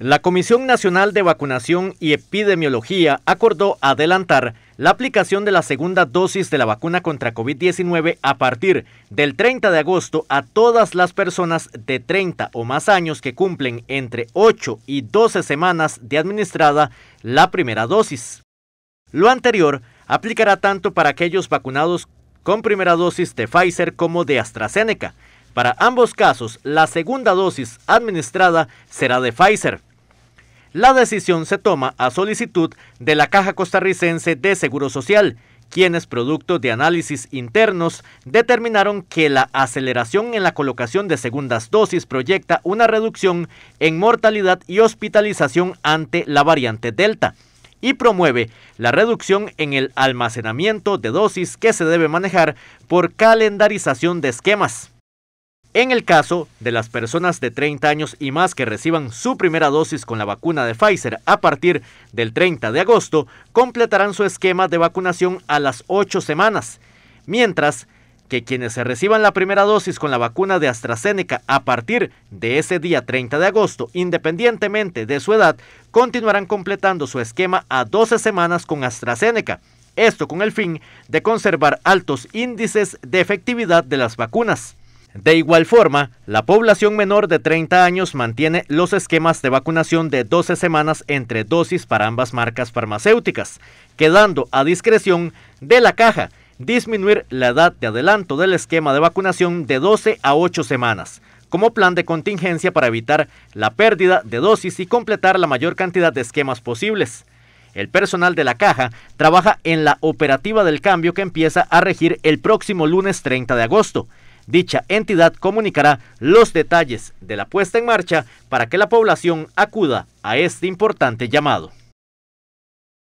La Comisión Nacional de Vacunación y Epidemiología acordó adelantar la aplicación de la segunda dosis de la vacuna contra COVID-19 a partir del 30 de agosto a todas las personas de 30 o más años que cumplen entre 8 y 12 semanas de administrada la primera dosis. Lo anterior aplicará tanto para aquellos vacunados con primera dosis de Pfizer como de AstraZeneca. Para ambos casos, la segunda dosis administrada será de Pfizer. La decisión se toma a solicitud de la Caja Costarricense de Seguro Social, quienes, producto de análisis internos, determinaron que la aceleración en la colocación de segundas dosis proyecta una reducción en mortalidad y hospitalización ante la variante Delta y promueve la reducción en el almacenamiento de dosis que se debe manejar por calendarización de esquemas. En el caso de las personas de 30 años y más que reciban su primera dosis con la vacuna de Pfizer a partir del 30 de agosto, completarán su esquema de vacunación a las 8 semanas, mientras que quienes se reciban la primera dosis con la vacuna de AstraZeneca a partir de ese día 30 de agosto, independientemente de su edad, continuarán completando su esquema a 12 semanas con AstraZeneca. Esto con el fin de conservar altos índices de efectividad de las vacunas. De igual forma, la población menor de 30 años mantiene los esquemas de vacunación de 12 semanas entre dosis para ambas marcas farmacéuticas, quedando a discreción de la caja disminuir la edad de adelanto del esquema de vacunación de 12 a 8 semanas, como plan de contingencia para evitar la pérdida de dosis y completar la mayor cantidad de esquemas posibles. El personal de la caja trabaja en la operativa del cambio que empieza a regir el próximo lunes 30 de agosto Dicha entidad comunicará los detalles de la puesta en marcha para que la población acuda a este importante llamado.